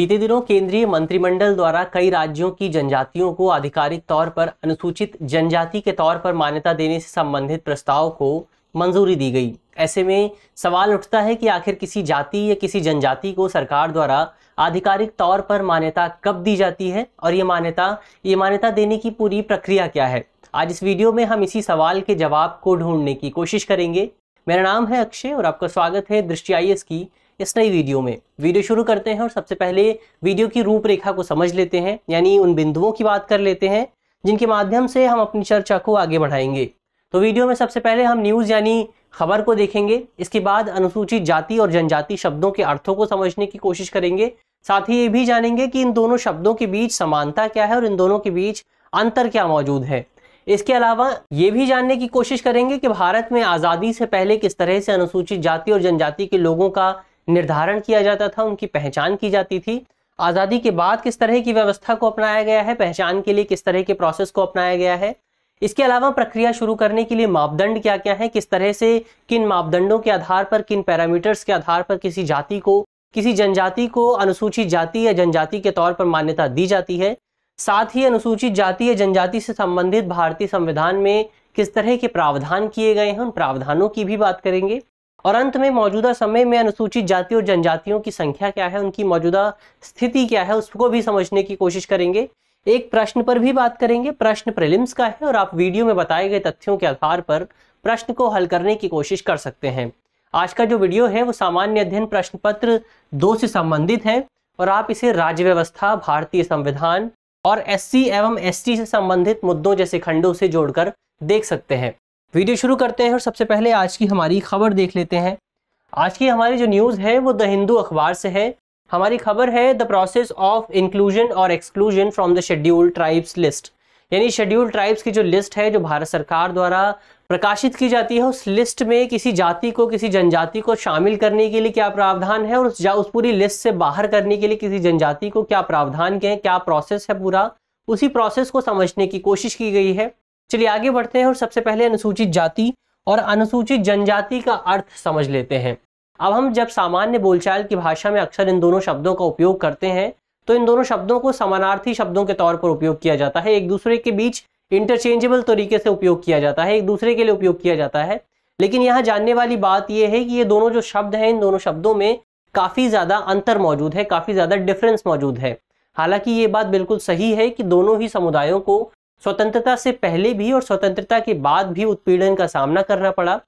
बीते दिनों केंद्रीय मंत्रिमंडल द्वारा कई राज्यों की जनजातियों को आधिकारिक तौर पर अनुसूचित जनजाति के तौर पर मान्यता देने से संबंधित प्रस्ताव को मंजूरी दी गई ऐसे में सवाल उठता है कि आखिर किसी जाति या किसी जनजाति को सरकार द्वारा आधिकारिक तौर पर मान्यता कब दी जाती है और ये मान्यता ये मान्यता देने की पूरी प्रक्रिया क्या है आज इस वीडियो में हम इसी सवाल के जवाब को ढूंढने की कोशिश करेंगे मेरा नाम है अक्षय और आपका स्वागत है दृष्टि आई की इस नई वीडियो में वीडियो शुरू करते हैं और सबसे पहले वीडियो की रूपरेखा को समझ लेते हैं यानी उन बिंदुओं की बात कर लेते हैं जिनके माध्यम से हम अपनी चर्चा को आगे बढ़ाएंगे तो वीडियो में सबसे पहले हम न्यूज़ यानी खबर को देखेंगे इसके बाद अनुसूचित जाति और जनजाति शब्दों के अर्थों को समझने की कोशिश करेंगे साथ ही ये भी जानेंगे कि इन दोनों शब्दों के बीच समानता क्या है और इन दोनों के बीच अंतर क्या मौजूद है इसके अलावा ये भी जानने की कोशिश करेंगे कि भारत में आज़ादी से पहले किस तरह से अनुसूचित जाति और जनजाति के लोगों का निर्धारण किया जाता था उनकी पहचान की जाती थी आज़ादी के बाद किस तरह की व्यवस्था को अपनाया गया है पहचान के लिए किस तरह के प्रोसेस को अपनाया गया है इसके अलावा प्रक्रिया शुरू करने के लिए मापदंड क्या क्या है किस तरह से किन मापदंडों के आधार पर किन पैरामीटर्स के आधार पर किसी जाति को किसी जनजाति को अनुसूचित जाति या जनजाति के तौर पर मान्यता दी जाती है साथ ही अनुसूचित जाति या जनजाति से संबंधित भारतीय संविधान में किस तरह के प्रावधान किए गए हैं उन प्रावधानों की भी बात करेंगे और अंत में मौजूदा समय में अनुसूचित जाति और जनजातियों की संख्या क्या है उनकी मौजूदा स्थिति क्या है उसको भी समझने की कोशिश करेंगे एक प्रश्न पर भी बात करेंगे प्रश्न प्रिलिम्स का है और आप वीडियो में बताए गए तथ्यों के आधार पर प्रश्न को हल करने की कोशिश कर सकते हैं आज का जो वीडियो है वो सामान्य अध्ययन प्रश्न पत्र दो से संबंधित है और आप इसे राज्य व्यवस्था भारतीय संविधान और एससी एवं एसटी से संबंधित मुद्दों जैसे खंडों से जोड़कर देख सकते हैं वीडियो शुरू करते हैं और सबसे पहले आज की हमारी खबर देख लेते हैं आज की हमारी जो न्यूज़ है वो द हिंदू अखबार से है हमारी खबर है द प्रोसेस ऑफ इंक्लूजन और exclusion from the schedule tribes list यानी शेड्यूल ट्राइब्स की जो लिस्ट है जो भारत सरकार द्वारा प्रकाशित की जाती है उस लिस्ट में किसी जाति को किसी जनजाति को शामिल करने के लिए क्या प्रावधान है और उस जा उस पूरी लिस्ट से बाहर करने के लिए किसी जनजाति को क्या प्रावधान के हैं क्या प्रोसेस है पूरा उसी प्रोसेस को समझने की कोशिश की गई है चलिए आगे बढ़ते हैं और सबसे पहले अनुसूचित जाति और अनुसूचित जनजाति का अर्थ समझ लेते हैं अब हम जब सामान्य बोलचाल की भाषा में अक्सर इन दोनों शब्दों का उपयोग करते हैं तो इन दोनों शब्दों को समानार्थी शब्दों के तौर पर उपयोग किया जाता है एक दूसरे के बीच इंटरचेंजेबल तरीके से उपयोग किया जाता है एक दूसरे के लिए उपयोग किया जाता है लेकिन यहाँ जानने वाली बात यह है कि ये दोनों जो शब्द हैं इन दोनों शब्दों में काफ़ी ज़्यादा अंतर मौजूद है काफ़ी ज़्यादा डिफरेंस मौजूद है हालांकि ये बात बिल्कुल सही है कि दोनों ही समुदायों को स्वतंत्रता से पहले भी और स्वतंत्रता के बाद भी उत्पीड़न का सामना करना पड़ा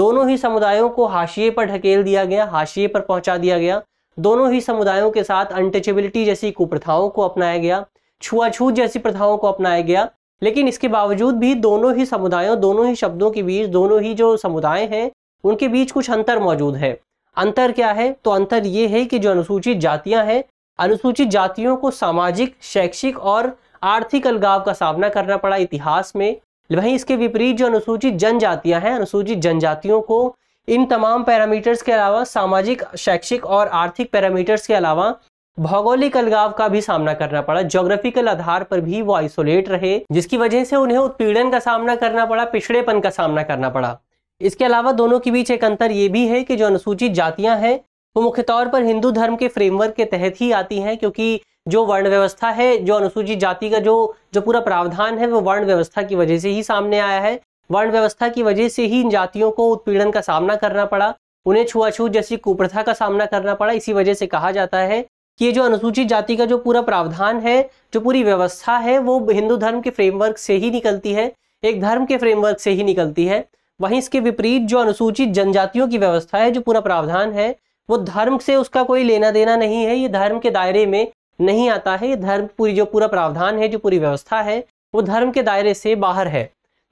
दोनों ही समुदायों को हाशिए पर ढकेल दिया गया हाशिए पर पहुंचा दिया गया दोनों ही समुदायों के साथ अनटचेबिलिटी जैसी कुप्रथाओं को अपनाया गया छुआछूत जैसी प्रथाओं को अपनाया गया लेकिन इसके बावजूद भी दोनों ही समुदायों दोनों ही शब्दों के बीच दोनों ही जो समुदाय हैं उनके बीच कुछ अंतर मौजूद है अंतर क्या है तो अंतर ये है कि जो अनुसूचित जातियां हैं अनुसूचित जातियों को सामाजिक शैक्षिक और आर्थिक अलगाव का सामना करना पड़ा इतिहास में वहीं इसके विपरीत जो अनुसूचित जनजातियां हैं अनुसूचित जनजातियों को इन तमाम पैरामीटर्स के अलावा सामाजिक शैक्षिक और आर्थिक पैरामीटर्स के अलावा भौगोलिक अलगाव का भी सामना करना पड़ा जोग्राफिकल आधार पर भी वो आइसोलेट रहे जिसकी वजह से उन्हें उत्पीड़न का सामना करना पड़ा पिछड़ेपन का सामना करना पड़ा इसके अलावा दोनों के बीच एक अंतर ये भी है कि जो अनुसूचित जातियां हैं वो मुख्य तौर पर हिंदू धर्म के फ्रेमवर्क के तहत ही आती हैं क्योंकि जो वर्ण व्यवस्था है जो अनुसूचित जाति का जो जो पूरा प्रावधान है वो वर्ण व्यवस्था की वजह से ही सामने आया है वर्ण व्यवस्था की वजह से ही इन जातियों को उत्पीड़न का सामना करना पड़ा उन्हें छुआछूत जैसी कुप्रथा का सामना करना पड़ा इसी वजह से कहा जाता है कि ये जो अनुसूचित जाति का जो पूरा प्रावधान है जो पूरी व्यवस्था है वो हिंदू धर्म के फ्रेमवर्क से ही निकलती है एक धर्म के फ्रेमवर्क से ही निकलती है वहीं इसके विपरीत जो अनुसूचित जनजातियों की व्यवस्था है जो पूरा प्रावधान है वो धर्म से उसका कोई लेना देना नहीं है ये धर्म के दायरे में नहीं आता है ये धर्म पूरी जो पूरा प्रावधान है जो पूरी व्यवस्था है वो धर्म के दायरे से बाहर है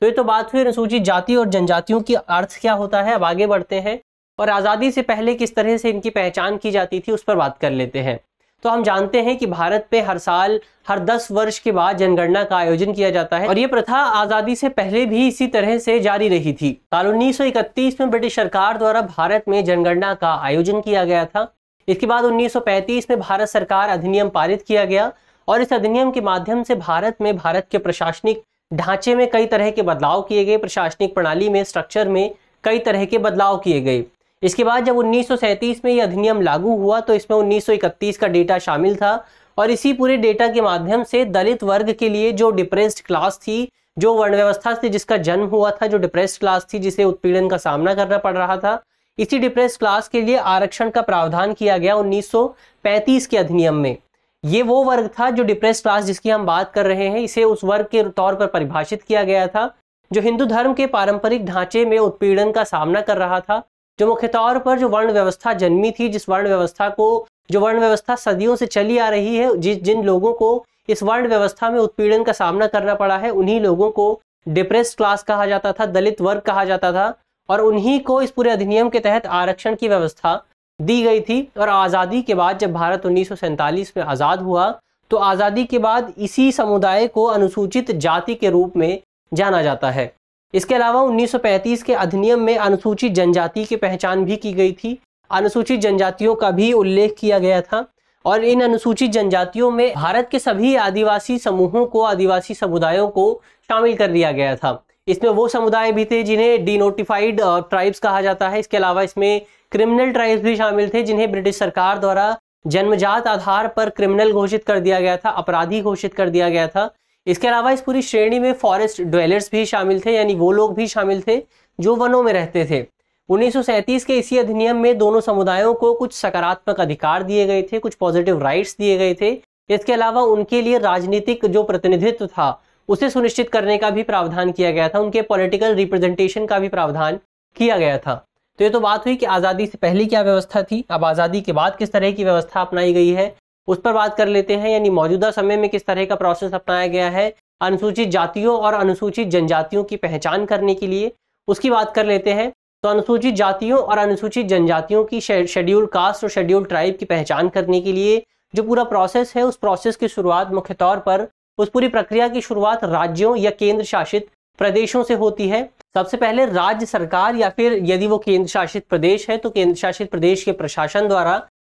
तो ये तो बात हुई अनुसूचित जाति और जनजातियों की अर्थ क्या होता है अब आगे बढ़ते हैं और आज़ादी से पहले किस तरह से इनकी पहचान की जाती थी उस पर बात कर लेते हैं तो हम जानते हैं कि भारत पे हर साल हर दस वर्ष के बाद जनगणना का आयोजन किया जाता है और ये प्रथा आज़ादी से पहले भी इसी तरह से जारी रही थी साल उन्नीस में ब्रिटिश सरकार द्वारा भारत में जनगणना का आयोजन किया गया था इसके बाद 1935 में भारत सरकार अधिनियम पारित किया गया और इस अधिनियम के माध्यम से भारत में भारत के प्रशासनिक ढांचे में कई तरह के बदलाव किए गए प्रशासनिक प्रणाली में स्ट्रक्चर में कई तरह के बदलाव किए गए इसके बाद जब उन्नीस में यह अधिनियम लागू हुआ तो इसमें उन्नीस का डेटा शामिल था और इसी पूरे डेटा के माध्यम से दलित वर्ग के लिए जो डिप्रेस्ड क्लास थी जो वर्ण व्यवस्था से जिसका जन्म हुआ था जो डिप्रेस्ड क्लास थी जिसे उत्पीड़न का सामना करना पड़ रहा था इसी डिप्रेस क्लास के लिए आरक्षण का प्रावधान किया गया 1935 के अधिनियम में ये वो वर्ग था जो डिप्रेस क्लास जिसकी हम बात कर रहे हैं इसे उस वर्ग के तौर पर परिभाषित किया गया था जो हिंदू धर्म के पारंपरिक ढांचे में उत्पीड़न का सामना कर रहा था जो मुख्य तौर पर जो वर्ण व्यवस्था जन्मी थी जिस वर्ण व्यवस्था को जो वर्ण व्यवस्था सदियों से चली आ रही है जिस जिन लोगों को इस वर्ण व्यवस्था में उत्पीड़न का सामना करना पड़ा है उन्हीं लोगों को डिप्रेस क्लास कहा जाता था दलित वर्ग कहा जाता था और उन्हीं को इस पूरे अधिनियम के तहत आरक्षण की व्यवस्था दी गई थी और आज़ादी के बाद जब भारत उन्नीस में आज़ाद हुआ तो आज़ादी के बाद इसी समुदाय को अनुसूचित जाति के रूप में जाना जाता है इसके अलावा 1935 के अधिनियम में अनुसूचित जनजाति की पहचान भी की गई थी अनुसूचित जनजातियों का भी उल्लेख किया गया था और इन अनुसूचित जनजातियों में भारत के सभी आदिवासी समूहों को आदिवासी समुदायों को शामिल कर लिया गया था इसमें वो समुदाय भी थे जिन्हें डीनोटिफाइड ट्राइब्स uh, कहा जाता है इसके अलावा इसमें क्रिमिनल ट्राइब्स भी शामिल थे जिन्हें ब्रिटिश सरकार द्वारा जन्मजात आधार पर क्रिमिनल घोषित कर दिया गया था अपराधी घोषित कर दिया गया था इसके अलावा इस पूरी श्रेणी में फॉरेस्ट ड्वेलर्स भी शामिल थे यानी वो लोग भी शामिल थे जो वनों में रहते थे 1937 के इसी अधिनियम में दोनों समुदायों को कुछ सकारात्मक अधिकार दिए गए थे कुछ पॉजिटिव राइट्स दिए गए थे इसके अलावा उनके लिए राजनीतिक जो प्रतिनिधित्व था उसे सुनिश्चित करने का भी प्रावधान किया गया था उनके पॉलिटिकल रिप्रेजेंटेशन का भी प्रावधान किया गया था तो ये तो बात हुई कि आज़ादी से पहले क्या व्यवस्था थी अब आज़ादी के बाद किस तरह की व्यवस्था अपनाई गई है उस पर बात कर लेते हैं यानी मौजूदा समय में किस तरह का प्रोसेस अपनाया गया है अनुसूचित जातियों और अनुसूचित जनजातियों की पहचान करने के लिए उसकी बात कर लेते हैं तो अनुसूचित जातियों और अनुसूचित जनजातियों की शेड्यूल कास्ट और शेड्यूल ट्राइब की पहचान करने के लिए जो पूरा प्रोसेस है उस प्रोसेस की शुरुआत मुख्य तौर पर उस पूरी प्रक्रिया की शुरुआत राज्यों या केंद्र शासित प्रदेशों से होती है सबसे पहले राज्य सरकार या फिर यदि वो केंद्र शासित प्रदेश है तो केंद्र शासित प्रदेश के प्रशासन द्वारा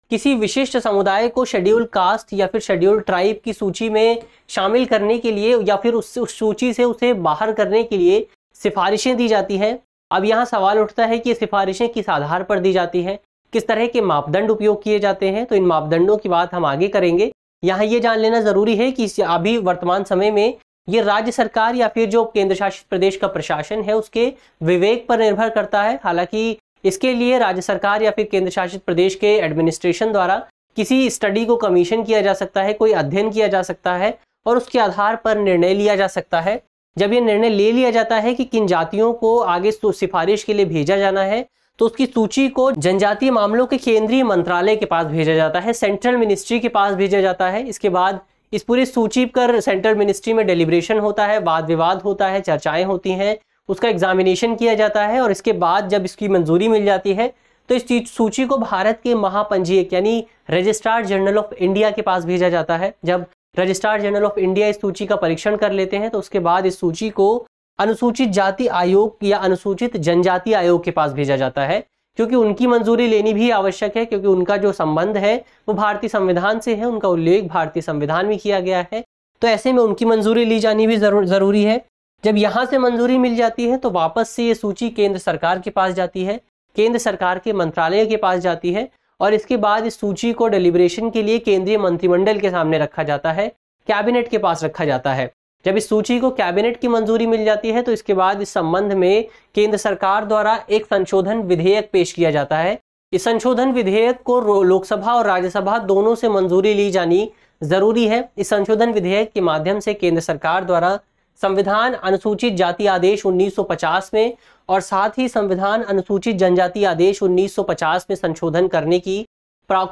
किसी विशिष्ट समुदाय को शेड्यूल कास्ट या फिर शेड्यूल ट्राइब की सूची में शामिल करने के लिए या फिर उस, उस सूची से उसे बाहर करने के लिए सिफारिशें दी जाती हैं अब यहाँ सवाल उठता है कि ये सिफारिशें किस आधार पर दी जाती हैं किस तरह के मापदंड उपयोग किए जाते हैं तो इन मापदंडों की बात हम आगे करेंगे यहाँ ये जान लेना ज़रूरी है कि अभी वर्तमान समय में ये राज्य सरकार या फिर जो केंद्र शासित प्रदेश का प्रशासन है उसके विवेक पर निर्भर करता है हालांकि इसके लिए राज्य सरकार या फिर केंद्र शासित प्रदेश के एडमिनिस्ट्रेशन द्वारा किसी स्टडी को कमीशन किया जा सकता है कोई अध्ययन किया जा सकता है और उसके आधार पर निर्णय लिया जा सकता है जब ये निर्णय ले लिया जाता है कि किन जातियों को आगे सिफारिश के लिए भेजा जाना है तो उसकी सूची को जनजातीय मामलों के केंद्रीय मंत्रालय के पास भेजा जाता है सेंट्रल मिनिस्ट्री के पास भेजा जाता है इसके बाद इस पूरी सूची पर सेंट्रल मिनिस्ट्री में डेलीब्रेशन होता है वाद विवाद होता है चर्चाएं होती हैं उसका एग्जामिनेशन किया जाता है और इसके बाद जब इसकी मंजूरी मिल जाती है तो इस चीज सूची को भारत के महापंजीयक यानी रजिस्ट्रार जनरल ऑफ इंडिया के पास भेजा जाता है जब रजिस्ट्रार जनरल ऑफ इंडिया इस सूची का परीक्षण कर लेते हैं तो उसके बाद इस सूची को अनुसूचित जाति आयोग या अनुसूचित जनजाति आयोग के पास भेजा जाता है क्योंकि उनकी मंजूरी लेनी भी आवश्यक है क्योंकि उनका जो संबंध है वो भारतीय संविधान से है उनका उल्लेख भारतीय संविधान में किया गया है तो ऐसे में उनकी मंजूरी ली जानी भी जरूर ज़रूरी है जब यहाँ से मंजूरी मिल जाती है तो वापस से ये सूची केंद्र सरकार के पास जाती है केंद्र सरकार के मंत्रालय के पास जाती है और इसके बाद इस सूची को डिलीबरेशन के लिए केंद्रीय मंत्रिमंडल के सामने रखा जाता है कैबिनेट के पास रखा जाता है जब इस सूची को कैबिनेट की मंजूरी मिल जाती है तो इसके बाद इस संबंध में केंद्र सरकार द्वारा एक संशोधन विधेयक पेश किया जाता है इस संशोधन विधेयक को लोकसभा और राज्यसभा दोनों से मंजूरी ली जानी जरूरी है इस संशोधन विधेयक के माध्यम से केंद्र सरकार द्वारा संविधान अनुसूचित जाति आदेश 1950 में और साथ ही संविधान अनुसूचित जनजाति आदेश 1950 में संशोधन करने की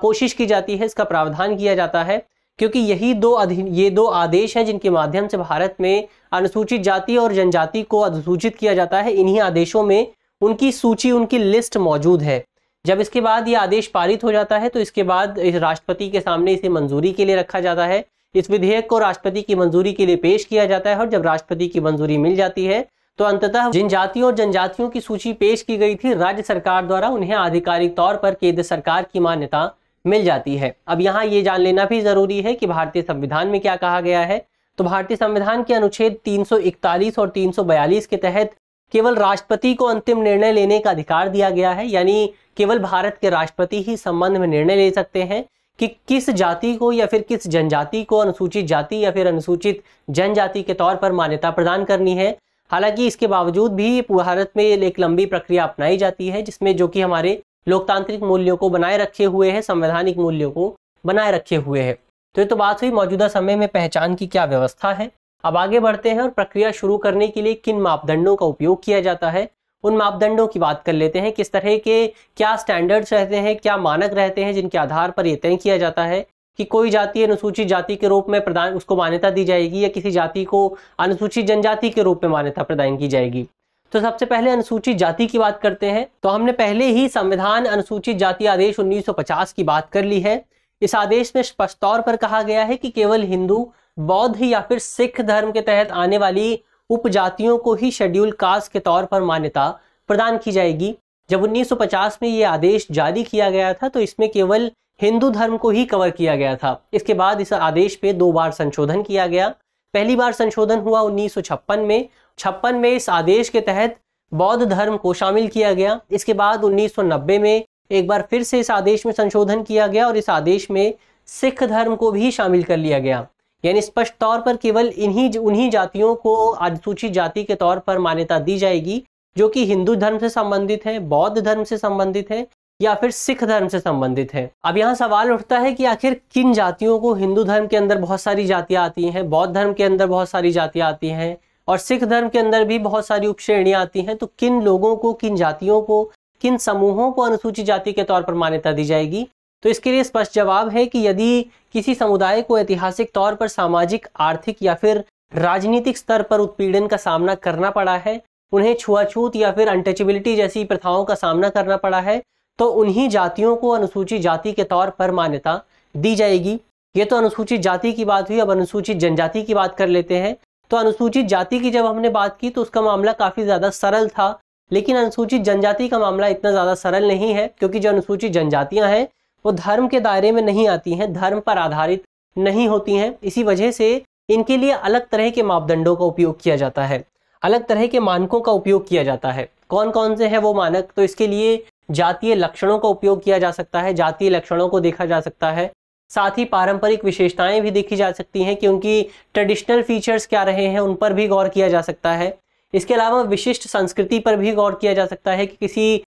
कोशिश की जाती है इसका प्रावधान किया जाता है क्योंकि यही दो ये दो आदेश हैं जिनके माध्यम से भारत में अनुसूचित जाति और जनजाति को अधिसूचित किया जाता है इन्हीं आदेशों में उनकी सूची उनकी लिस्ट मौजूद है जब इसके बाद ये आदेश पारित हो जाता है तो इसके बाद इस राष्ट्रपति के सामने इसे मंजूरी के लिए रखा जाता है इस विधेयक को राष्ट्रपति की मंजूरी के लिए पेश किया जाता है और जब राष्ट्रपति की मंजूरी मिल जाती है तो अंततः जिन जातियों और जनजातियों की सूची पेश की गई थी राज्य सरकार द्वारा उन्हें आधिकारिक तौर पर केंद्र सरकार की मान्यता मिल जाती है अब यहाँ ये जान लेना भी जरूरी है कि भारतीय संविधान में क्या कहा गया है तो भारतीय संविधान के अनुच्छेद 341 और 342 के तहत केवल राष्ट्रपति को अंतिम निर्णय लेने का अधिकार दिया गया है यानी केवल भारत के राष्ट्रपति ही संबंध में निर्णय ले सकते हैं कि किस जाति को या फिर किस जनजाति को अनुसूचित जाति या फिर अनुसूचित जनजाति के तौर पर मान्यता प्रदान करनी है हालांकि इसके बावजूद भी भारत में एक लंबी प्रक्रिया अपनाई जाती है जिसमें जो कि हमारे लोकतांत्रिक मूल्यों को बनाए रखे हुए हैं संवैधानिक मूल्यों को बनाए रखे हुए हैं तो ये तो बात हुई मौजूदा समय में पहचान की क्या व्यवस्था है अब आगे बढ़ते हैं और प्रक्रिया शुरू करने के लिए किन मापदंडों का उपयोग किया जाता है उन मापदंडों की बात कर लेते हैं किस तरह के क्या स्टैंडर्ड्स रहते हैं क्या मानक रहते हैं जिनके आधार पर यह तय किया जाता है कि कोई जाति अनुसूचित जाति के रूप में प्रदान उसको मान्यता दी जाएगी या किसी जाति को अनुसूचित जनजाति के रूप में मान्यता प्रदान की जाएगी तो सबसे पहले अनुसूचित जाति की बात करते हैं तो हमने पहले ही संविधान अनुसूचित जाति आदेश 1950 की बात कर ली है इस आदेश में स्पष्ट तौर पर कहा गया है कि केवल हिंदू बौद्ध या फिर सिख धर्म के तहत आने वाली उपजातियों को ही शेड्यूल कास्ट के तौर पर मान्यता प्रदान की जाएगी जब 1950 में ये आदेश जारी किया गया था तो इसमें केवल हिंदू धर्म को ही कवर किया गया था इसके बाद इस आदेश पे दो बार संशोधन किया गया पहली बार संशोधन हुआ उन्नीस में छप्पन में इस आदेश के तहत बौद्ध धर्म को शामिल किया गया इसके बाद 1990 में एक बार फिर से इस आदेश में संशोधन किया गया और इस आदेश में सिख धर्म को भी शामिल कर लिया गया यानी स्पष्ट तौर पर केवल इन्हीं उन्हीं जातियों को अनुसूचित जाति के तौर पर मान्यता दी जाएगी जो कि हिंदू धर्म से संबंधित है बौद्ध धर्म से संबंधित है या फिर सिख धर्म से संबंधित है अब यहाँ सवाल उठता है कि आखिर किन जातियों को हिंदू धर्म के अंदर बहुत सारी जातियाँ आती हैं बौद्ध धर्म के अंदर बहुत सारी जातियाँ आती हैं और सिख धर्म के अंदर भी बहुत सारी उपश्रेणियाँ आती हैं तो किन लोगों को किन जातियों को किन समूहों को अनुसूचित जाति के तौर पर मान्यता दी जाएगी तो इसके लिए स्पष्ट जवाब है कि यदि किसी समुदाय को ऐतिहासिक तौर पर सामाजिक आर्थिक या फिर राजनीतिक स्तर पर उत्पीड़न का सामना करना पड़ा है उन्हें छुआछूत या फिर अनटचेबिलिटी जैसी प्रथाओं का सामना करना पड़ा है तो उन्हीं जातियों को अनुसूचित जाति के तौर पर मान्यता दी जाएगी ये तो अनुसूचित जाति की बात हुई अब अनुसूचित जनजाति की बात कर लेते हैं तो अनुसूचित जाति की जब हमने बात की तो उसका मामला काफ़ी ज़्यादा सरल था लेकिन अनुसूचित जनजाति का मामला इतना ज़्यादा सरल नहीं है क्योंकि जो अनुसूचित जनजातियाँ हैं वो धर्म के दायरे में नहीं आती हैं धर्म पर आधारित नहीं होती हैं इसी वजह से इनके लिए अलग तरह के मापदंडों का उपयोग किया जाता है अलग तरह के मानकों का उपयोग किया जाता है कौन कौन से हैं वो मानक तो इसके लिए जातीय लक्षणों का उपयोग किया जा सकता है जातीय लक्षणों को देखा जा सकता है साथ ही पारंपरिक विशेषताएं भी देखी जा सकती हैं कि उनकी ट्रेडिशनल फीचर्स क्या रहे हैं उन पर भी गौर किया जा सकता है इसके अलावा विशिष्ट संस्कृति पर भी गौर किया जा सकता है कि किसी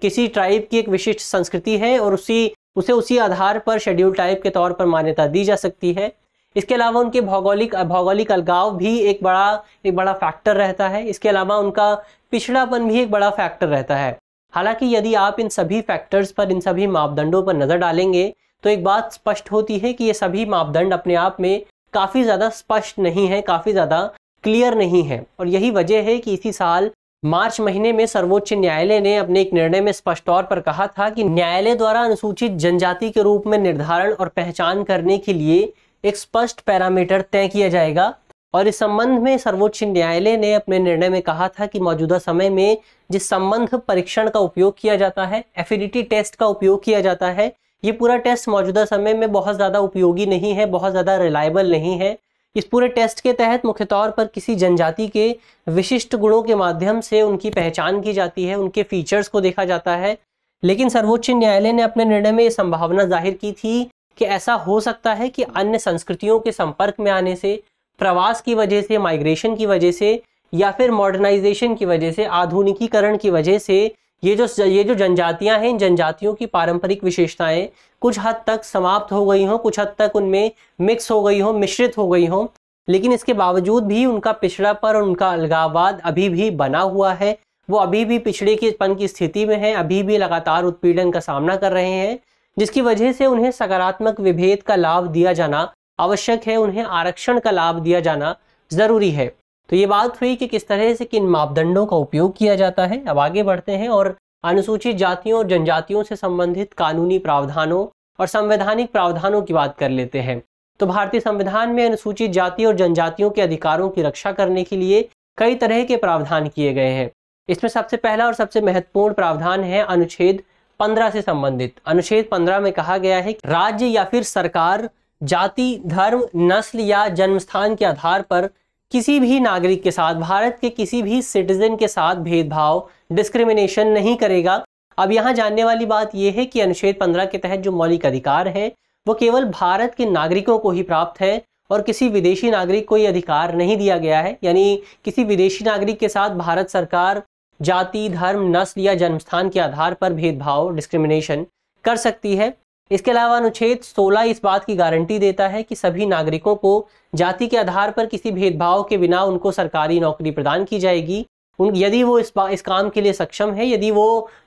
किसी ट्राइब की एक विशिष्ट संस्कृति है और उसी उसे उसी आधार पर शेड्यूल टाइप के तौर पर मान्यता दी जा सकती है इसके अलावा उनके भौगोलिक भौगोलिक अलगाव भी एक बड़ा एक बड़ा फैक्टर रहता है इसके अलावा उनका पिछड़ापन भी एक बड़ा फैक्टर रहता है हालांकि यदि आप इन सभी फैक्टर्स पर इन सभी मापदंडों पर नज़र डालेंगे तो एक बात स्पष्ट होती है कि ये सभी मापदंड अपने आप में काफ़ी ज़्यादा स्पष्ट नहीं है काफ़ी ज़्यादा क्लियर नहीं है और यही वजह है कि इसी साल मार्च महीने में सर्वोच्च न्यायालय ने अपने एक निर्णय में स्पष्ट तौर पर कहा था कि न्यायालय द्वारा अनुसूचित जनजाति के रूप में निर्धारण और पहचान करने के लिए एक स्पष्ट पैरामीटर तय किया जाएगा और इस संबंध में सर्वोच्च न्यायालय ने अपने निर्णय में कहा था कि मौजूदा समय में जिस संबंध परीक्षण का उपयोग किया जाता है एफिडिटी टेस्ट का उपयोग किया जाता है ये पूरा टेस्ट मौजूदा समय में बहुत ज़्यादा उपयोगी नहीं है बहुत ज़्यादा रिलायबल नहीं है इस पूरे टेस्ट के तहत मुख्य तौर पर किसी जनजाति के विशिष्ट गुणों के माध्यम से उनकी पहचान की जाती है उनके फीचर्स को देखा जाता है लेकिन सर्वोच्च न्यायालय ने अपने निर्णय में ये संभावना जाहिर की थी कि ऐसा हो सकता है कि अन्य संस्कृतियों के संपर्क में आने से प्रवास की वजह से माइग्रेशन की वजह से या फिर मॉडर्नाइजेशन की वजह से आधुनिकीकरण की वजह से ये जो ये जो जनजातियां हैं इन जनजातियों की पारंपरिक विशेषताएं कुछ हद तक समाप्त हो गई हों कुछ हद तक उनमें मिक्स हो गई हों मिश्रित हो गई हों लेकिन इसके बावजूद भी उनका पिछड़ा पर उनका अलगाववाद अभी भी बना हुआ है वो अभी भी पिछड़े के पन की स्थिति में हैं अभी भी लगातार उत्पीड़न का सामना कर रहे हैं जिसकी वजह से उन्हें सकारात्मक विभेद का लाभ दिया जाना आवश्यक है उन्हें आरक्षण का लाभ दिया जाना ज़रूरी है तो ये बात हुई कि किस तरह से किन मापदंडों का उपयोग किया जाता है अब आगे बढ़ते हैं और अनुसूचित जातियों और जनजातियों से संबंधित कानूनी प्रावधानों और संवैधानिक प्रावधानों की बात कर लेते हैं तो भारतीय संविधान में अनुसूचित जाति और जनजातियों के अधिकारों की रक्षा करने के लिए कई तरह के प्रावधान किए गए हैं इसमें सबसे पहला और सबसे महत्वपूर्ण प्रावधान है अनुच्छेद 15 से संबंधित अनुच्छेद 15 में कहा गया है राज्य या फिर सरकार जाति धर्म नस्ल या जन्म स्थान के आधार पर किसी भी नागरिक के साथ भारत के किसी भी सिटीजन के साथ भेदभाव डिस्क्रिमिनेशन नहीं करेगा अब यहाँ जानने वाली बात यह है कि अनुच्छेद पंद्रह के तहत जो मौलिक अधिकार है वो केवल भारत के नागरिकों को ही प्राप्त है और किसी विदेशी नागरिक को ये अधिकार नहीं दिया गया है यानी किसी विदेशी नागरिक के साथ भारत सरकार जाति धर्म नस्ल या जन्मस्थान के आधार पर भेदभाव डिस्क्रिमिनेशन कर सकती है इसके अलावा अनुच्छेद 16 इस बात की गारंटी देता है कि सभी नागरिकों को जाति के आधार पर किसी भेदभाव के बिना उनको सरकारी नौकरी प्रदान की जाएगी उन यदि वो इस इस काम के लिए सक्षम है यदि वो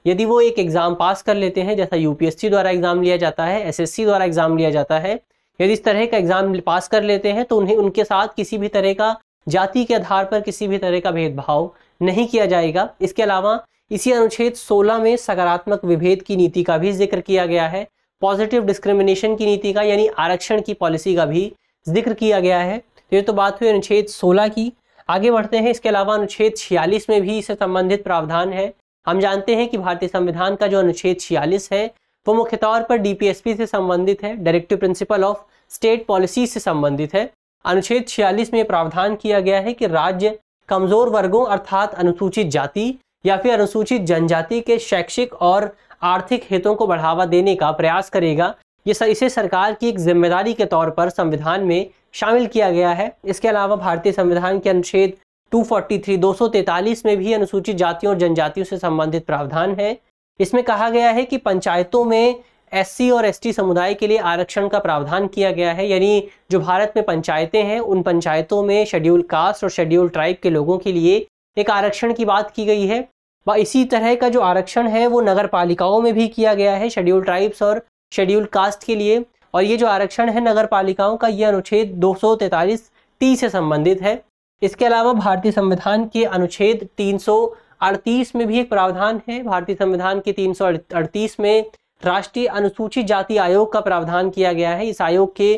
यदि वो एक एग्ज़ाम पास कर लेते हैं जैसा यूपीएससी द्वारा एग्ज़ाम लिया जाता है एसएससी द्वारा एग्ज़ाम लिया जाता है यदि इस तरह का एग्ज़ाम पास कर लेते हैं तो उन्हें उनके साथ किसी भी तरह का जाति के आधार पर किसी भी तरह का भेदभाव नहीं किया जाएगा इसके अलावा इसी अनुच्छेद 16 में सकारात्मक विभेद की नीति का भी जिक्र किया गया है पॉजिटिव डिस्क्रिमिनेशन की नीति का यानी आरक्षण की पॉलिसी का भी जिक्र किया गया है तो ये तो बात हुई अनुच्छेद 16 की आगे बढ़ते हैं इसके अलावा अनुच्छेद 46 में भी इससे संबंधित प्रावधान है हम जानते हैं कि भारतीय संविधान का जो अनुच्छेद 46 है वो मुख्य तौर पर डीपीएसपी से संबंधित है directive principle of state policy से संबंधित है अनुच्छेद छियालीस में प्रावधान किया गया है कि राज्य कमजोर वर्गों अर्थात अनुसूचित जाति या फिर अनुसूचित जनजाति के शैक्षिक और आर्थिक हितों को बढ़ावा देने का प्रयास करेगा ये सर इसे सरकार की एक जिम्मेदारी के तौर पर संविधान में शामिल किया गया है इसके अलावा भारतीय संविधान के अनुच्छेद 243, 243 में भी अनुसूचित जातियों और जनजातियों से संबंधित प्रावधान है इसमें कहा गया है कि पंचायतों में एस और एस समुदाय के लिए आरक्षण का प्रावधान किया गया है यानी जो भारत में पंचायतें हैं उन पंचायतों में शेड्यूल कास्ट और शेड्यूल ट्राइब के लोगों के लिए एक आरक्षण की बात की गई है इसी तरह का जो आरक्षण है वो नगर पालिकाओं में भी किया गया है शेड्यूल ट्राइब्स और शेड्यूल कास्ट के लिए और ये जो आरक्षण है नगर पालिकाओं का ये अनुच्छेद दो टी से संबंधित है इसके अलावा भारतीय संविधान के अनुच्छेद अड़तीस में भी एक प्रावधान है भारतीय संविधान के अड़तीस में राष्ट्रीय अनुसूचित जाति आयोग का प्रावधान किया गया है इस आयोग के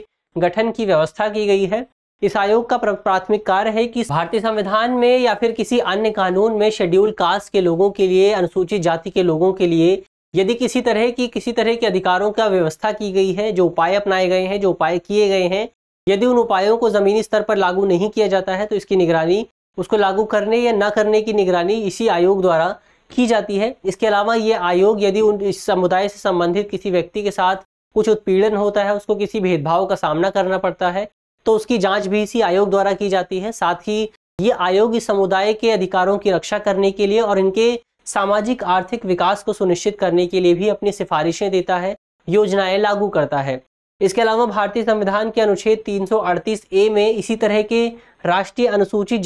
गठन की व्यवस्था की गई है इस आयोग का प्राथमिक कार्य है कि भारतीय संविधान में या फिर किसी अन्य कानून में शेड्यूल कास्ट के लोगों के लिए अनुसूचित जाति के लोगों के लिए यदि किसी तरह की किसी तरह के अधिकारों का व्यवस्था की गई है जो उपाय अपनाए गए हैं जो उपाय किए गए हैं यदि उन उपायों को ज़मीनी स्तर पर लागू नहीं किया जाता है तो इसकी निगरानी उसको लागू करने या ना करने की निगरानी इसी आयोग द्वारा की जाती है इसके अलावा ये आयोग यदि उन इस समुदाय से संबंधित किसी व्यक्ति के साथ कुछ उत्पीड़न होता है उसको किसी भेदभाव का सामना करना पड़ता है तो उसकी जांच भी इसी आयोग द्वारा की जाती है साथ ही ये आयोग इस समुदाय के अधिकारों की रक्षा करने के लिए और इनके सामाजिक आर्थिक विकास को सुनिश्चित करने के लिए भी अपनी सिफारिशें देता है योजनाएं लागू करता है इसके अलावा भारतीय संविधान के अनुच्छेद 338 ए में इसी तरह के राष्ट्रीय अनुसूचित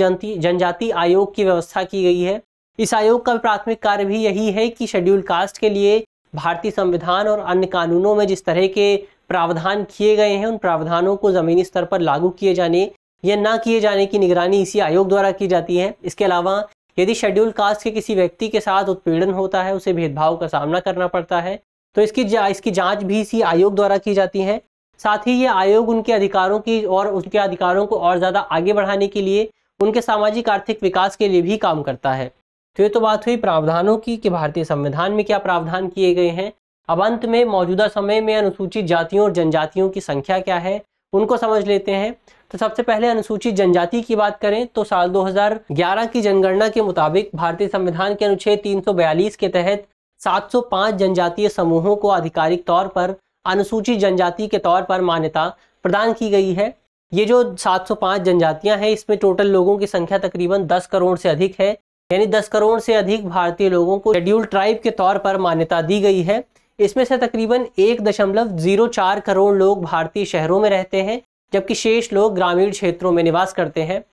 जनजाति आयोग की व्यवस्था की गई है इस आयोग का प्राथमिक कार्य भी यही है कि शेड्यूल कास्ट के लिए भारतीय संविधान और अन्य कानूनों में जिस तरह के प्रावधान किए गए हैं उन प्रावधानों को ज़मीनी स्तर पर लागू किए जाने या ना किए जाने की निगरानी इसी आयोग द्वारा की जाती है इसके अलावा यदि शेड्यूल कास्ट के किसी व्यक्ति के साथ उत्पीड़न होता है उसे भेदभाव का सामना करना पड़ता है तो इसकी जा, इसकी जांच भी इसी आयोग द्वारा की जाती है साथ ही ये आयोग उनके अधिकारों की और उनके अधिकारों को और ज़्यादा आगे बढ़ाने के लिए उनके सामाजिक आर्थिक विकास के लिए भी काम करता है तो ये तो बात हुई प्रावधानों की कि भारतीय संविधान में क्या प्रावधान किए गए हैं अब अंत में मौजूदा समय में अनुसूचित जातियों और जनजातियों की संख्या क्या है उनको समझ लेते हैं तो सबसे पहले अनुसूचित जनजाति की बात करें तो साल 2011 की जनगणना के मुताबिक भारतीय संविधान के अनुच्छेद 342 के तहत 705 जनजातीय समूहों को आधिकारिक तौर पर अनुसूचित जनजाति के तौर पर मान्यता प्रदान की गई है ये जो 705 जनजातियां हैं इसमें टोटल लोगों की संख्या तकरीबन 10 करोड़ से अधिक है यानी 10 करोड़ से अधिक भारतीय लोगों को शेड्यूल ट्राइब के तौर पर मान्यता दी गई है इसमें से तकरीबन एक दशमलव जीरो चार करोड़ लोग भारतीय शहरों में रहते हैं जबकि शेष लोग ग्रामीण क्षेत्रों में निवास करते हैं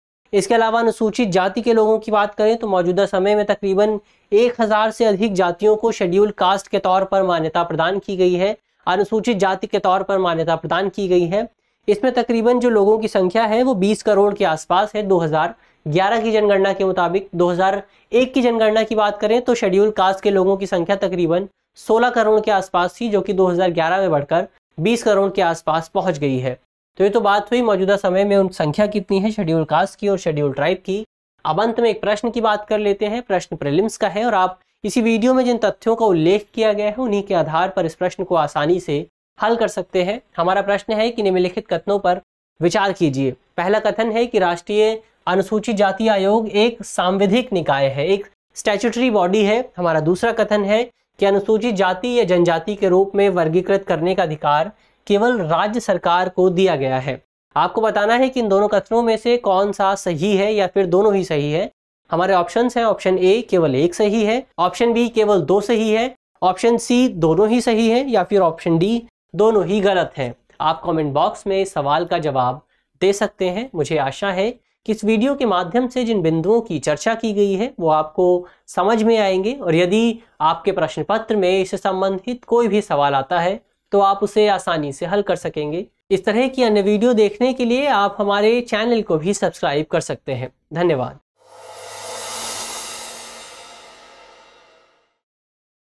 इसके अलावा अनुसूचित जाति के लोगों की बात करें तो मौजूदा समय में तकरीबन एक हज़ार से अधिक जातियों को शेड्यूल कास्ट के तौर पर मान्यता प्रदान की गई है अनुसूचित जाति के तौर पर मान्यता प्रदान की गई है इसमें तकरीबन जो लोगों की संख्या है वो 20 करोड़ के आसपास है 2011 की जनगणना के मुताबिक 2001 की जनगणना की बात करें तो शेड्यूल कास्ट के लोगों की संख्या तकरीबन 16 करोड़ के आसपास थी जो कि 2011 में बढ़कर 20 करोड़ के आसपास पहुंच गई है तो ये तो बात हुई मौजूदा समय में उन संख्या कितनी है शेड्यूल कास्ट की और शेड्यूल ट्राइब की अब अंत में एक प्रश्न की बात कर लेते हैं प्रश्न प्रिलिम्स का है और आप इसी वीडियो में जिन तथ्यों का उल्लेख किया गया है उन्हीं के आधार पर इस प्रश्न को आसानी से हल कर सकते हैं हमारा प्रश्न है कि निम्नलिखित कथनों पर विचार कीजिए पहला कथन है कि राष्ट्रीय अनुसूचित जाति आयोग एक सांविधिक निकाय है एक स्टैचुटरी बॉडी है हमारा दूसरा कथन है कि अनुसूचित जाति या जनजाति के रूप में वर्गीकृत करने का अधिकार केवल राज्य सरकार को दिया गया है आपको बताना है कि इन दोनों कथनों में से कौन सा सही है या फिर दोनों ही सही है हमारे ऑप्शन हैं ऑप्शन ए केवल एक सही है ऑप्शन बी केवल दो सही है ऑप्शन सी दोनों ही सही है या फिर ऑप्शन डी दोनों ही गलत है आप कमेंट बॉक्स में सवाल का जवाब दे सकते हैं मुझे आशा है कि इस वीडियो के माध्यम से जिन बिंदुओं की चर्चा की गई है वो आपको समझ में आएंगे और यदि आपके प्रश्न पत्र में इससे संबंधित कोई भी सवाल आता है तो आप उसे आसानी से हल कर सकेंगे इस तरह की अन्य वीडियो देखने के लिए आप हमारे चैनल को भी सब्सक्राइब कर सकते हैं धन्यवाद